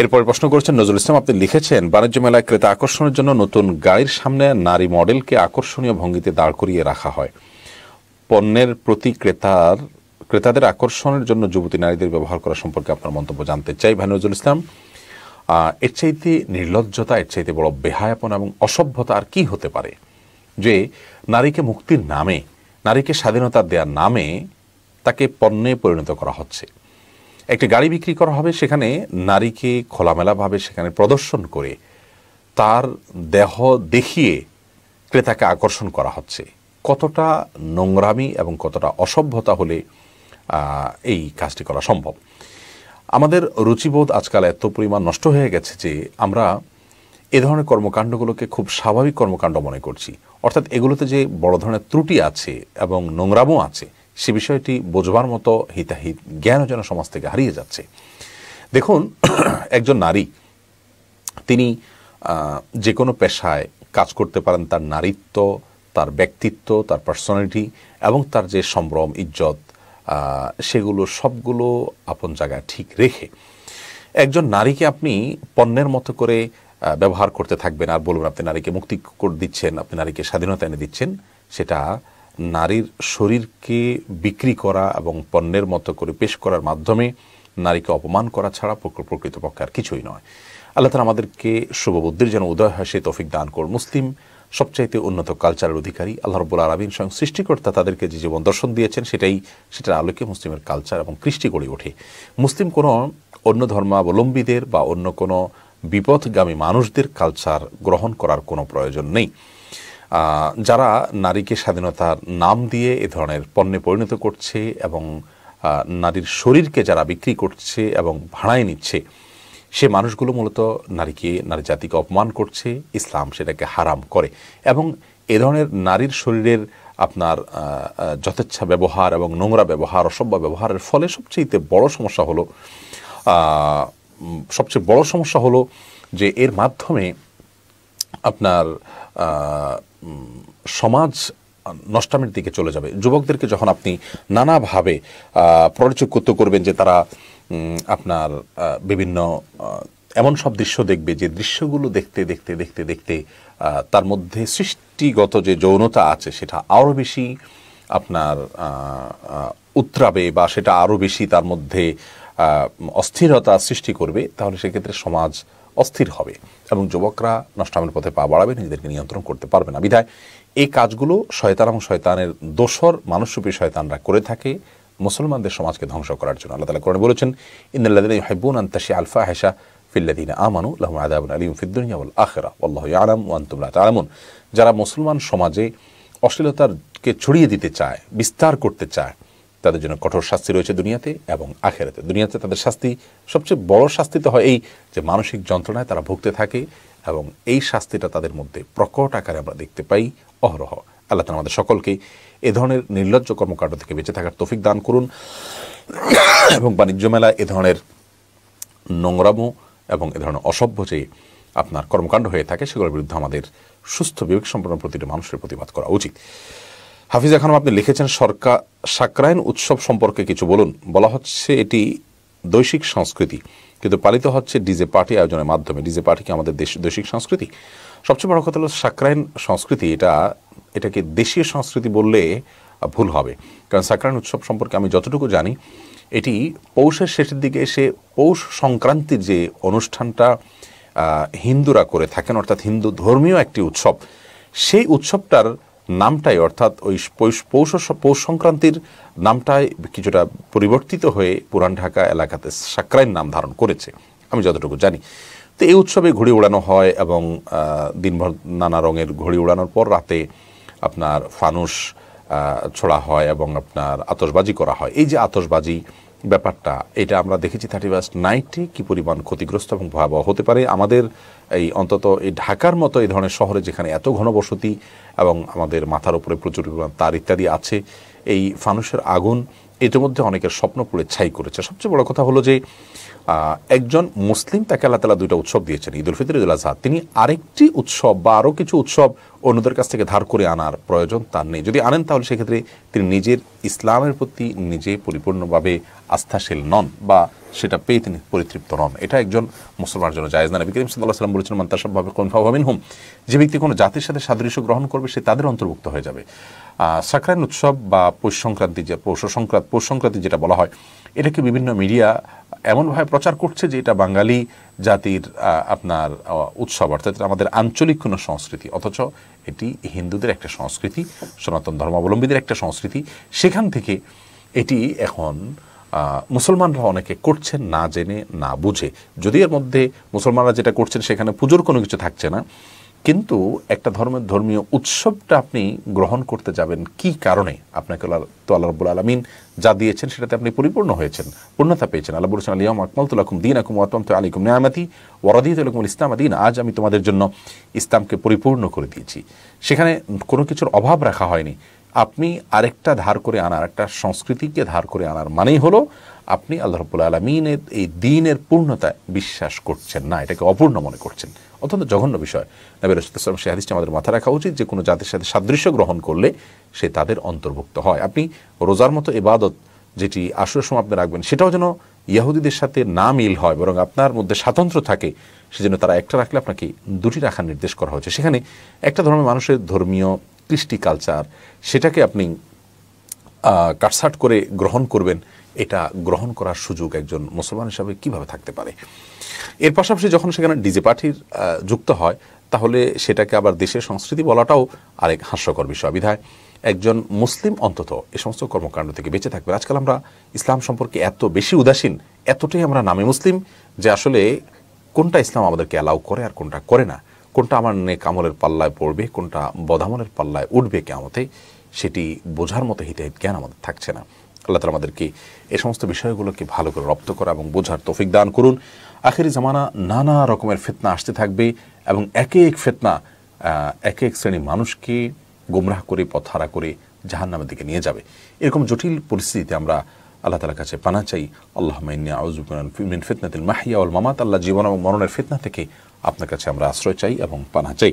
এরপরে প্রশ্ন করেছেন নজরুল ইসলাম আপনি লিখেছেন বাণিজ্য মেলায় ক্রেতা আকর্ষণের জন্য নতুন গাড়ির সামনে নারী মডেলকে আকর্ষণীয় ভঙ্গিতে দাঁড় করিয়ে রাখা হয় পণ্যের প্রতি ক্রেতার ক্রেতাদের আকর্ষণের জন্য যুবতী নারীদের ব্যবহার করা সম্পর্কে আপনার মন্তব্য জানতে চাই ভাই নজরুল ইসলাম এর চাইতে নির্লজ্জতা এর চাইতে বড় বেহায়াপন এবং অসভ্যতা আর কি হতে পারে যে নারীকে মুক্তির নামে নারীকে স্বাধীনতা দেওয়ার নামে তাকে পণ্যে পরিণত করা হচ্ছে একটি গাড়ি বিক্রি করা হবে সেখানে নারীকে খোলামেলাভাবে সেখানে প্রদর্শন করে তার দেহ দেখিয়ে ক্রেতাকে আকর্ষণ করা হচ্ছে কতটা নোংরামি এবং কতটা অসভ্যতা হলে এই কাজটি করা সম্ভব আমাদের রুচিবোধ আজকাল এত পরিমাণ নষ্ট হয়ে গেছে যে আমরা এ ধরনের কর্মকাণ্ডগুলোকে খুব স্বাভাবিক কর্মকাণ্ড মনে করছি অর্থাৎ এগুলোতে যে বড় ধরনের ত্রুটি আছে এবং নোংরামও আছে সে বিষয়টি বোঝবার মতো হিতাহিত জ্ঞানও যেন সমাজ থেকে হারিয়ে যাচ্ছে দেখুন একজন নারী তিনি যে কোনো পেশায় কাজ করতে পারেন তার নারীত্ব তার ব্যক্তিত্ব তার পার্সোনালিটি এবং তার যে সম্ভ্রম ইজ্জত সেগুলো সবগুলো আপন জায়গায় ঠিক রেখে একজন নারীকে আপনি পণ্যের মতো করে ব্যবহার করতে থাকবেন আর বলবেন আপনি নারীকে মুক্তি করে দিচ্ছেন আপনি নারীকে স্বাধীনতা এনে দিচ্ছেন সেটা নারীর শরীরকে বিক্রি করা এবং পণ্যের মতো করে পেশ করার মাধ্যমে নারীকে অপমান করা ছাড়া প্রকৃতপক্ষে আর কিছুই নয় আল্লাহ তালা আমাদেরকে শুভবুদ্ধির যেন উদয় হয় সে তফিক দান কর মুসলিম সবচাইতে উন্নত কালচারের অধিকারী আল্লাহ রবুল আলমিন স্বয়ং সৃষ্টিকর্তা তাদেরকে যে জীবন দর্শন দিয়েছেন সেটাই সেটার আলোকে মুসলিমের কালচার এবং কৃষ্টি গড়ে ওঠে মুসলিম কোনো অন্য ধর্মাবলম্বীদের বা অন্য কোনো বিপদগামী মানুষদের কালচার গ্রহণ করার কোনো প্রয়োজন নেই যারা নারীকে স্বাধীনতার নাম দিয়ে এ ধরনের পণ্যে পরিণত করছে এবং নারীর শরীরকে যারা বিক্রি করছে এবং ভাড়ায় নিচ্ছে সে মানুষগুলো মূলত নারীকে নারী জাতিকে অপমান করছে ইসলাম সেটাকে হারাম করে এবং এ ধরনের নারীর শরীরের আপনার যথেচ্ছা ব্যবহার এবং নোংরা ব্যবহার অসভ্য ব্যবহারের ফলে সবচেয়ে বড় সমস্যা হলো সবচেয়ে বড় সমস্যা হলো যে এর মাধ্যমে আপনার সমাজ নষ্টামের দিকে চলে যাবে যুবকদেরকে যখন আপনি নানাভাবে প্ররোচকৃত করবেন যে তারা আপনার বিভিন্ন এমন সব দৃশ্য দেখবে যে দৃশ্যগুলো দেখতে দেখতে দেখতে দেখতে তার মধ্যে সৃষ্টিগত যে যৌনতা আছে সেটা আরও বেশি আপনার উত্রাবে বা সেটা আরও বেশি তার মধ্যে অস্থিরতা সৃষ্টি করবে তাহলে সেক্ষেত্রে সমাজ অস্থির হবে এবং যুবকরা নষ্টামের পথে পা বাড়াবে নিজেদেরকে নিয়ন্ত্রণ করতে পারবে না বিধায় এই কাজগুলো শয়তান এবং শয়তানের দোসর মানুষরূপী শয়তানরা করে থাকে মুসলমানদের সমাজকে ধ্বংস করার জন্য আল্লাহ তালা করে বলেছেন ইন্দাল্লাদিন হাইবুন আন্তাশি আলফা হেসা ফিল্লাদিন আমানু লাহম আদাবুন আলিম ফিদ্দুনিয়া ওয়াল আখেরা আল্লাহ আলম ওয়ান্তুমলা তালামুন যারা মুসলমান সমাজে অশ্লীলতারকে ছড়িয়ে দিতে চায় বিস্তার করতে চায় তাদের জন্য কঠোর শাস্তি রয়েছে দুনিয়াতে এবং আখেরাতে দুনিয়াতে তাদের শাস্তি সবচেয়ে বড় শাস্তি তো হয় এই যে মানসিক যন্ত্রণায় তারা ভুগতে থাকে এবং এই শাস্তিটা তাদের মধ্যে প্রকট আকারে আমরা দেখতে পাই অহরহ আল্লাহ তালা আমাদের সকলকে এ ধরনের নির্লজ্জ কর্মকাণ্ড থেকে বেঁচে থাকার তফিক দান করুন এবং বাণিজ্য মেলা এ ধরনের নোংরামো এবং এ ধরনের অসভ্য যে আপনার কর্মকাণ্ড হয়ে থাকে সেগুলোর বিরুদ্ধে আমাদের সুস্থ বিবেক সম্পন্ন প্রতিটি মানুষের প্রতিবাদ করা উচিত হাফিজা খানম আপনি লিখেছেন সরকার সাকরায়ন উৎসব সম্পর্কে কিছু বলুন বলা হচ্ছে এটি দৈশিক সংস্কৃতি কিন্তু পালিত হচ্ছে ডিজে পার্টি আয়োজনের মাধ্যমে ডিজে পার্টি কি আমাদের দেশ দৈশিক সংস্কৃতি সবচেয়ে বড় কথা হলো সাকরায়ন সংস্কৃতি এটা এটাকে দেশীয় সংস্কৃতি বললে ভুল হবে কারণ সাকরায়ন উৎসব সম্পর্কে আমি যতটুকু জানি এটি পৌষের শেষের দিকে এসে পৌষ সংক্রান্তির যে অনুষ্ঠানটা হিন্দুরা করে থাকেন অর্থাৎ হিন্দু ধর্মীয় একটি উৎসব সেই উৎসবটার নামটাই অর্থাৎ ওই পৌষ পৌষ সংক্রান্তির নামটাই কিছুটা পরিবর্তিত হয়ে পুরান ঢাকা এলাকাতে সাকরাইন নাম ধারণ করেছে আমি যতটুকু জানি তো এই উৎসবে ঘুড়ি উড়ানো হয় এবং দিনভর নানা রঙের ঘুড়ি উড়ানোর পর রাতে আপনার ফানুস ছোড়া হয় এবং আপনার আতসবাজি করা হয় এই যে আতসবাজি ব্যাপারটা এটা আমরা দেখেছি থার্টি ফার্স্ট নাইটে কী পরিমাণ ক্ষতিগ্রস্ত এবং ভয়াবহ হতে পারে আমাদের এই অন্তত এই ঢাকার মতো এই ধরনের শহরে যেখানে এত ঘনবসতি এবং আমাদের মাথার উপরে প্রচুর পরিমাণ তার ইত্যাদি আছে এই ফানুষের আগুন ইতিমধ্যে অনেকের স্বপ্ন পুড়ে ছাই করেছে সবচেয়ে বড় কথা হলো যে একজন মুসলিম তাকে আল্লাহ তালা দুইটা উৎসব দিয়েছেন ঈদুল ফিতর ঈদুল আজহা তিনি আরেকটি উৎসব বা আরও কিছু উৎসব অন্যদের কাছ থেকে ধার করে আনার প্রয়োজন তার নেই যদি আনেন তাহলে সেক্ষেত্রে তিনি নিজের ইসলামের প্রতি নিজে পরিপূর্ণভাবে আস্থাশীল নন বা সেটা পেয়ে তিনি পরিতৃপ্ত নন এটা একজন মুসলমানের জন্য জায়েজ না বিকিম সাল্লাহ সাল্লাম বলেছেন মান্তার সবভাবে ভাবিন হুম যে ব্যক্তি কোনো জাতির সাথে সাদৃশ্য গ্রহণ করবে সে তাদের অন্তর্ভুক্ত হয়ে যাবে সাকরান উৎসব বা পৌষ সংক্রান্তি যে পৌষ সংক্রান্তি পৌষ সংক্রান্তি যেটা বলা হয় এটাকে বিভিন্ন মিডিয়া এমনভাবে প্রচার করছে যে এটা বাঙালি জাতির আপনার উৎসব অর্থাৎ আমাদের আঞ্চলিক কোনো সংস্কৃতি অথচ এটি হিন্দুদের একটা সংস্কৃতি সনাতন ধর্মাবলম্বীদের একটা সংস্কৃতি সেখান থেকে এটি এখন মুসলমানরা অনেকে করছেন না জেনে না বুঝে যদি এর মধ্যে মুসলমানরা যেটা করছেন সেখানে পুজোর কোনো কিছু থাকছে না কিন্তু একটা ধর্মের ধর্মীয় উৎসবটা আপনি গ্রহণ করতে যাবেন কি কারণে আপনাকে তো আল্লাহ রব্বুল আলমিন যা দিয়েছেন সেটাতে আপনি পরিপূর্ণ হয়েছেন পূর্ণতা পেয়েছেন আল্লাহ বলছেন আলিয়াম আকমালতুল্লাকুম দিন আকুম আতম তো আলিকুম নিয়ামাতি আলকুম ইসলাম আদিন আজ আমি তোমাদের জন্য ইসলামকে পরিপূর্ণ করে দিয়েছি সেখানে কোনো কিছুর অভাব রাখা হয়নি আপনি আরেকটা ধার করে আনার একটা সংস্কৃতিকে ধার করে আনার মানেই হলো আপনি আল্লাহ রব্বুল আলমিনের এই দিনের পূর্ণতায় বিশ্বাস করছেন না এটাকে অপূর্ণ মনে করছেন অত্যন্ত জঘন্য বিষয় নবী রসুলাম সে হাদিসটি আমাদের মাথা রাখা উচিত যে কোনো জাতির সাথে সাদৃশ্য গ্রহণ করলে সে তাদের অন্তর্ভুক্ত হয় আপনি রোজার মতো এবাদত যেটি আসরের সময় আপনি রাখবেন সেটাও যেন ইয়াহুদিদের সাথে না মিল হয় বরং আপনার মধ্যে স্বাতন্ত্র থাকে সেজন্য তারা একটা রাখলে আপনাকে দুটি রাখার নির্দেশ করা হয়েছে সেখানে একটা ধর্মের মানুষের ধর্মীয় কৃষ্টি কালচার সেটাকে আপনি কাটসাট করে গ্রহণ করবেন এটা গ্রহণ করার সুযোগ একজন মুসলমান হিসাবে কিভাবে থাকতে পারে এর পাশাপাশি যখন সেখানে ডিজে পার্টির যুক্ত হয় তাহলে সেটাকে আবার দেশের সংস্কৃতি বলাটাও আরেক হাস্যকর বিষয় বিধায় একজন মুসলিম অন্তত এ সমস্ত কর্মকাণ্ড থেকে বেঁচে থাকবে আজকাল আমরা ইসলাম সম্পর্কে এত বেশি উদাসীন এতটাই আমরা নামে মুসলিম যে আসলে কোনটা ইসলাম আমাদেরকে অ্যালাউ করে আর কোনটা করে না কোনটা আমার নেক আমলের পাল্লায় পড়বে কোনটা বদামলের পাল্লায় উঠবে কেমতে সেটি বোঝার মতো হিতাহিত জ্ঞান আমাদের থাকছে না আল্লাহ তালা আমাদেরকে এ সমস্ত বিষয়গুলোকে ভালো করে রপ্ত করা এবং বোঝার তৌফিক দান করুন আখেরি জামানা নানা রকমের ফেতনা আসতে থাকবে এবং একে এক ফেতনা একে এক শ্রেণীর মানুষকে গুমরাহ করে পথহারা করে জাহান্নামের দিকে নিয়ে যাবে এরকম জটিল পরিস্থিতিতে আমরা আল্লাহ তালার কাছে পানা চাই আল্লাহ মাইনিয়া আউজুবিন ফিতনাতিল মাহিয়া উল মামাত আল্লাহ জীবন এবং মরণের ফিতনা থেকে আপনার কাছে আমরা আশ্রয় চাই এবং পানা চাই